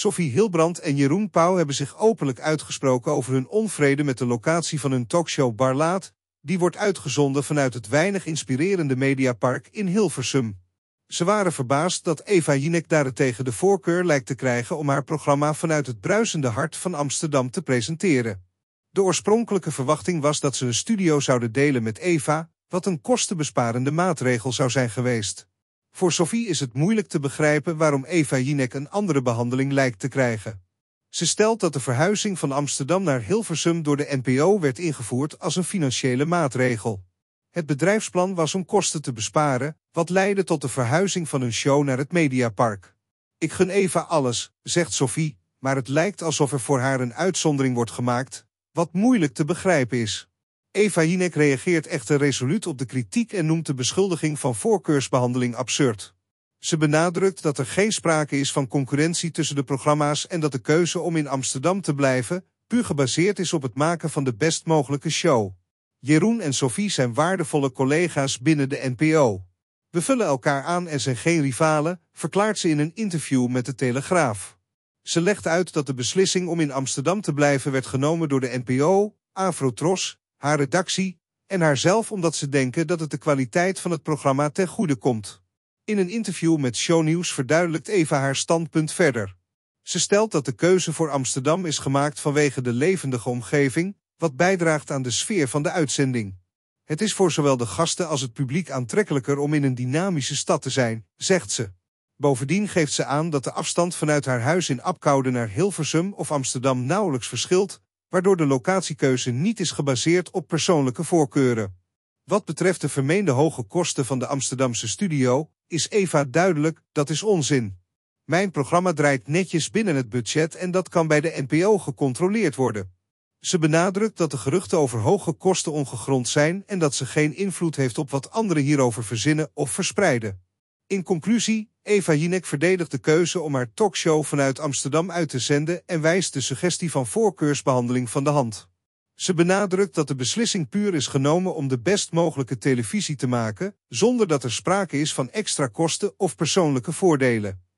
Sophie Hilbrand en Jeroen Pauw hebben zich openlijk uitgesproken over hun onvrede met de locatie van hun talkshow Barlaat, die wordt uitgezonden vanuit het weinig inspirerende Mediapark in Hilversum. Ze waren verbaasd dat Eva Jinek daarentegen de voorkeur lijkt te krijgen om haar programma vanuit het bruisende hart van Amsterdam te presenteren. De oorspronkelijke verwachting was dat ze een studio zouden delen met Eva, wat een kostenbesparende maatregel zou zijn geweest. Voor Sophie is het moeilijk te begrijpen waarom Eva Jinek een andere behandeling lijkt te krijgen. Ze stelt dat de verhuizing van Amsterdam naar Hilversum door de NPO werd ingevoerd als een financiële maatregel. Het bedrijfsplan was om kosten te besparen, wat leidde tot de verhuizing van hun show naar het Mediapark. Ik gun Eva alles, zegt Sophie, maar het lijkt alsof er voor haar een uitzondering wordt gemaakt, wat moeilijk te begrijpen is. Eva Hinek reageert echter resoluut op de kritiek en noemt de beschuldiging van voorkeursbehandeling absurd. Ze benadrukt dat er geen sprake is van concurrentie tussen de programma's en dat de keuze om in Amsterdam te blijven puur gebaseerd is op het maken van de best mogelijke show. Jeroen en Sophie zijn waardevolle collega's binnen de NPO. We vullen elkaar aan en zijn geen rivalen, verklaart ze in een interview met de Telegraaf. Ze legt uit dat de beslissing om in Amsterdam te blijven werd genomen door de NPO, Afrotros haar redactie en haarzelf omdat ze denken dat het de kwaliteit van het programma ten goede komt. In een interview met Shownieuws verduidelijkt Eva haar standpunt verder. Ze stelt dat de keuze voor Amsterdam is gemaakt vanwege de levendige omgeving, wat bijdraagt aan de sfeer van de uitzending. Het is voor zowel de gasten als het publiek aantrekkelijker om in een dynamische stad te zijn, zegt ze. Bovendien geeft ze aan dat de afstand vanuit haar huis in Apkoude naar Hilversum of Amsterdam nauwelijks verschilt, waardoor de locatiekeuze niet is gebaseerd op persoonlijke voorkeuren. Wat betreft de vermeende hoge kosten van de Amsterdamse studio, is Eva duidelijk, dat is onzin. Mijn programma draait netjes binnen het budget en dat kan bij de NPO gecontroleerd worden. Ze benadrukt dat de geruchten over hoge kosten ongegrond zijn en dat ze geen invloed heeft op wat anderen hierover verzinnen of verspreiden. In conclusie, Eva Jinek verdedigt de keuze om haar talkshow vanuit Amsterdam uit te zenden en wijst de suggestie van voorkeursbehandeling van de hand. Ze benadrukt dat de beslissing puur is genomen om de best mogelijke televisie te maken, zonder dat er sprake is van extra kosten of persoonlijke voordelen.